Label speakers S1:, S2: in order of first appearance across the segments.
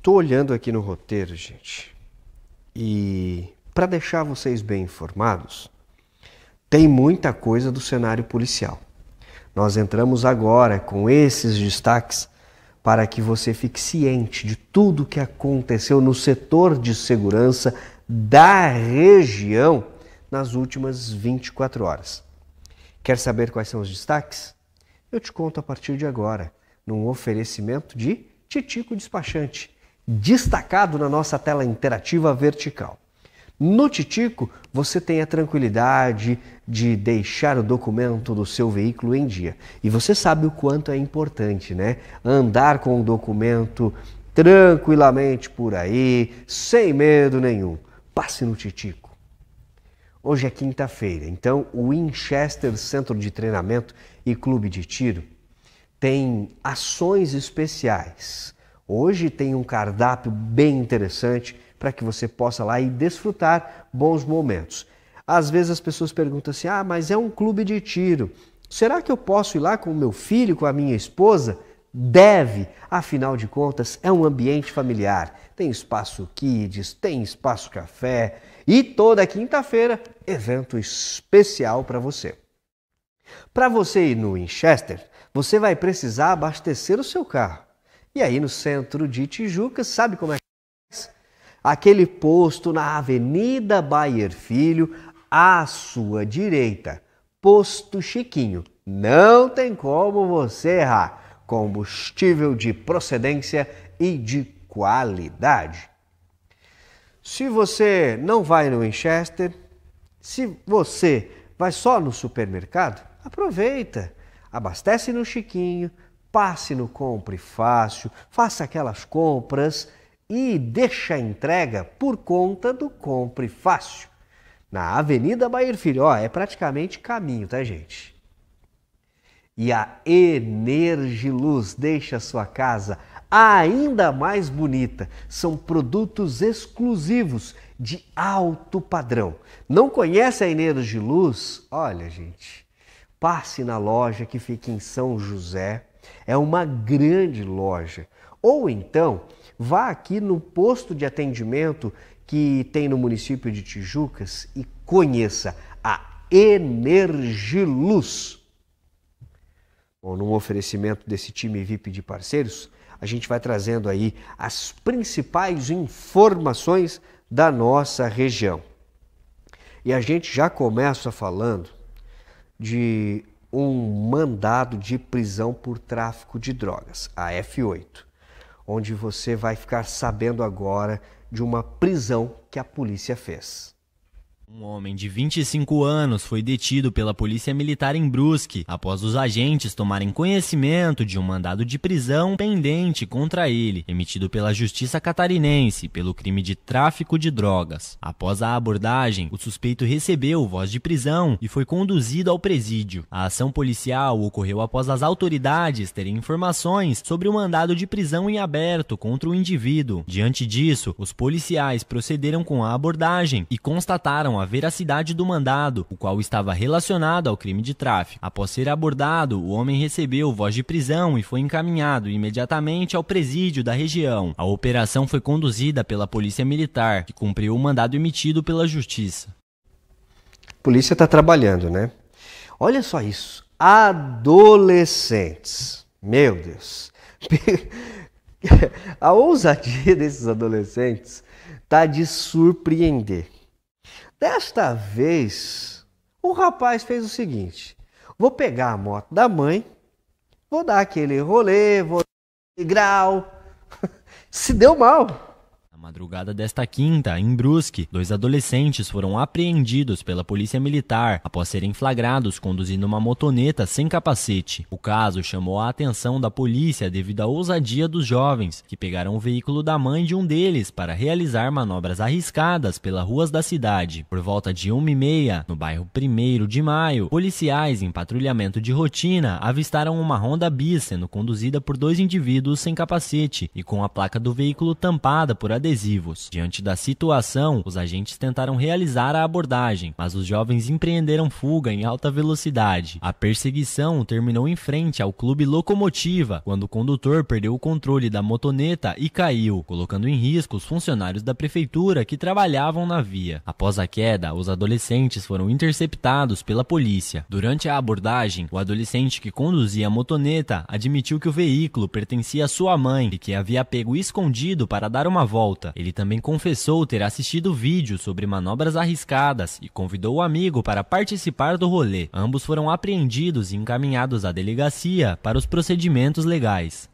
S1: Estou olhando aqui no roteiro, gente, e para deixar vocês bem informados, tem muita coisa do cenário policial. Nós entramos agora com esses destaques para que você fique ciente de tudo o que aconteceu no setor de segurança da região nas últimas 24 horas. Quer saber quais são os destaques? Eu te conto a partir de agora, num oferecimento de Titico Despachante destacado na nossa tela interativa vertical. No Titico, você tem a tranquilidade de deixar o documento do seu veículo em dia. E você sabe o quanto é importante, né? Andar com o documento tranquilamente por aí, sem medo nenhum. Passe no Titico. Hoje é quinta-feira, então o Winchester Centro de Treinamento e Clube de Tiro tem ações especiais Hoje tem um cardápio bem interessante para que você possa lá e desfrutar bons momentos. Às vezes as pessoas perguntam assim: ah, mas é um clube de tiro. Será que eu posso ir lá com o meu filho, com a minha esposa? Deve, afinal de contas, é um ambiente familiar. Tem espaço kids, tem espaço café e toda quinta-feira, evento especial para você. Para você ir no Winchester, você vai precisar abastecer o seu carro. E aí no centro de Tijuca, sabe como é que é? Aquele posto na Avenida Bayer Filho, à sua direita, posto Chiquinho. Não tem como você errar. Combustível de procedência e de qualidade. Se você não vai no Winchester, se você vai só no supermercado, aproveita, abastece no Chiquinho, passe no Compre Fácil, faça aquelas compras e deixe a entrega por conta do Compre Fácil. Na Avenida Bair Filho, ó, é praticamente caminho, tá, gente? E a Energiluz deixa a sua casa ainda mais bonita. São produtos exclusivos de alto padrão. Não conhece a Energiluz? Olha, gente, passe na loja que fica em São José é uma grande loja. Ou então, vá aqui no posto de atendimento que tem no município de Tijucas e conheça a Energiluz. Bom, num oferecimento desse time VIP de parceiros, a gente vai trazendo aí as principais informações da nossa região. E a gente já começa falando de um mandado de prisão por tráfico de drogas, a F8, onde você vai ficar sabendo agora de uma prisão que a polícia fez.
S2: Um homem de 25 anos foi detido pela Polícia Militar em Brusque após os agentes tomarem conhecimento de um mandado de prisão pendente contra ele, emitido pela Justiça Catarinense pelo crime de tráfico de drogas. Após a abordagem, o suspeito recebeu voz de prisão e foi conduzido ao presídio. A ação policial ocorreu após as autoridades terem informações sobre o mandado de prisão em aberto contra o indivíduo. Diante disso, os policiais procederam com a abordagem e constataram a veracidade do mandado, o qual estava relacionado ao crime de tráfico. Após ser abordado, o homem recebeu voz de prisão e foi encaminhado imediatamente ao presídio da região. A operação foi conduzida pela Polícia Militar, que cumpriu o mandado emitido pela Justiça.
S1: A polícia está trabalhando, né? Olha só isso. Adolescentes. Meu Deus. A ousadia desses adolescentes tá de surpreender. Desta vez, o rapaz fez o seguinte: vou pegar a moto da mãe, vou dar aquele rolê, vou grau. Se deu mal
S2: madrugada desta quinta, em Brusque, dois adolescentes foram apreendidos pela polícia militar após serem flagrados conduzindo uma motoneta sem capacete. O caso chamou a atenção da polícia devido à ousadia dos jovens, que pegaram o veículo da mãe de um deles para realizar manobras arriscadas pelas ruas da cidade. Por volta de uma e meia, no bairro 1 de Maio, policiais em patrulhamento de rotina avistaram uma Honda Bis sendo conduzida por dois indivíduos sem capacete e com a placa do veículo tampada por adesivos adesivos. Diante da situação, os agentes tentaram realizar a abordagem, mas os jovens empreenderam fuga em alta velocidade. A perseguição terminou em frente ao clube Locomotiva, quando o condutor perdeu o controle da motoneta e caiu, colocando em risco os funcionários da prefeitura que trabalhavam na via. Após a queda, os adolescentes foram interceptados pela polícia. Durante a abordagem, o adolescente que conduzia a motoneta admitiu que o veículo pertencia à sua mãe e que havia pego escondido para dar uma volta volta. Ele também confessou ter assistido vídeos sobre manobras arriscadas e convidou o amigo para participar do rolê. Ambos foram apreendidos e encaminhados à delegacia para os procedimentos legais.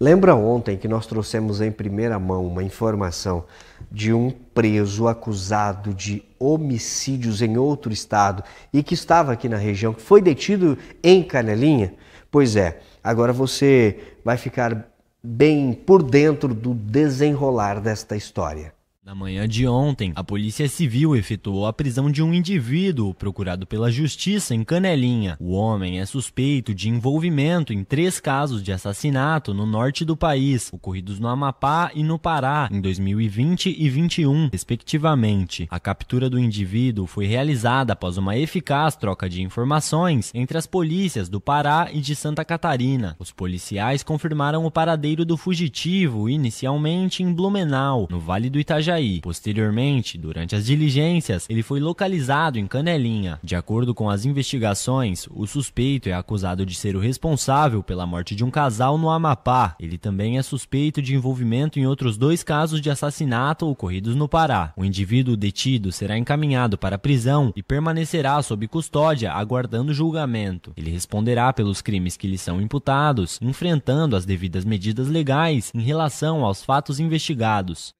S1: Lembra ontem que nós trouxemos em primeira mão uma informação de um preso acusado de homicídios em outro estado e que estava aqui na região, que foi detido em Canelinha? Pois é, agora você vai ficar bem por dentro do desenrolar desta
S2: história. Na manhã de ontem, a Polícia Civil efetuou a prisão de um indivíduo procurado pela Justiça em Canelinha. O homem é suspeito de envolvimento em três casos de assassinato no norte do país, ocorridos no Amapá e no Pará em 2020 e 2021, respectivamente. A captura do indivíduo foi realizada após uma eficaz troca de informações entre as polícias do Pará e de Santa Catarina. Os policiais confirmaram o paradeiro do fugitivo inicialmente em Blumenau, no Vale do Itajaí Posteriormente, durante as diligências, ele foi localizado em Canelinha. De acordo com as investigações, o suspeito é acusado de ser o responsável pela morte de um casal no Amapá. Ele também é suspeito de envolvimento em outros dois casos de assassinato ocorridos no Pará. O indivíduo detido será encaminhado para a prisão e permanecerá sob custódia aguardando julgamento. Ele responderá pelos crimes que lhe são imputados, enfrentando as devidas medidas legais em relação aos fatos investigados.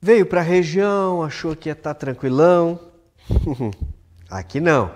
S1: Veio para a região, achou que ia estar tá tranquilão. Aqui não.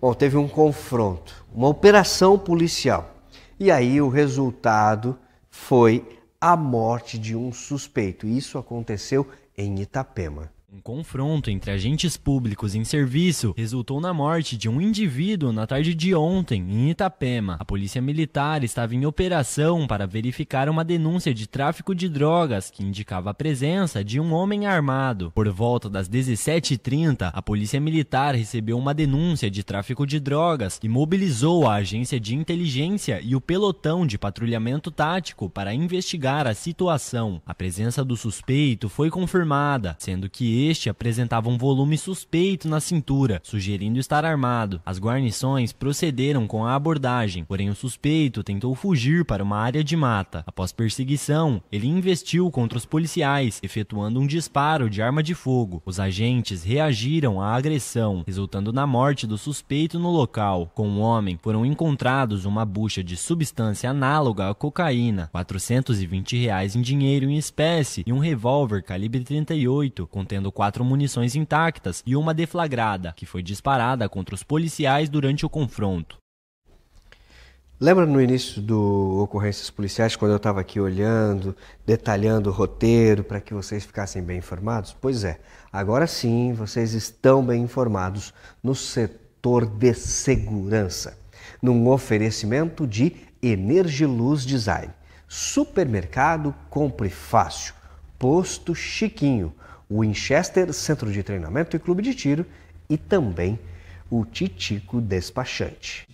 S1: Bom, teve um confronto, uma operação policial. E aí o resultado foi a morte de um suspeito. Isso aconteceu em Itapema.
S2: Um confronto entre agentes públicos em serviço resultou na morte de um indivíduo na tarde de ontem, em Itapema. A polícia militar estava em operação para verificar uma denúncia de tráfico de drogas que indicava a presença de um homem armado. Por volta das 17h30, a polícia militar recebeu uma denúncia de tráfico de drogas e mobilizou a agência de inteligência e o pelotão de patrulhamento tático para investigar a situação. A presença do suspeito foi confirmada, sendo que este apresentava um volume suspeito na cintura, sugerindo estar armado. As guarnições procederam com a abordagem, porém o suspeito tentou fugir para uma área de mata. Após perseguição, ele investiu contra os policiais, efetuando um disparo de arma de fogo. Os agentes reagiram à agressão, resultando na morte do suspeito no local. Com o um homem, foram encontrados uma bucha de substância análoga à cocaína, 420 reais em dinheiro em espécie e um revólver calibre 38, contendo quatro munições intactas e uma deflagrada, que foi disparada contra os policiais durante o confronto.
S1: Lembra no início do Ocorrências Policiais, quando eu estava aqui olhando, detalhando o roteiro para que vocês ficassem bem informados? Pois é, agora sim vocês estão bem informados no setor de segurança, num oferecimento de Energiluz Design, supermercado Compre Fácil, Posto Chiquinho, Winchester Centro de Treinamento e Clube de Tiro e também o Titico Despachante.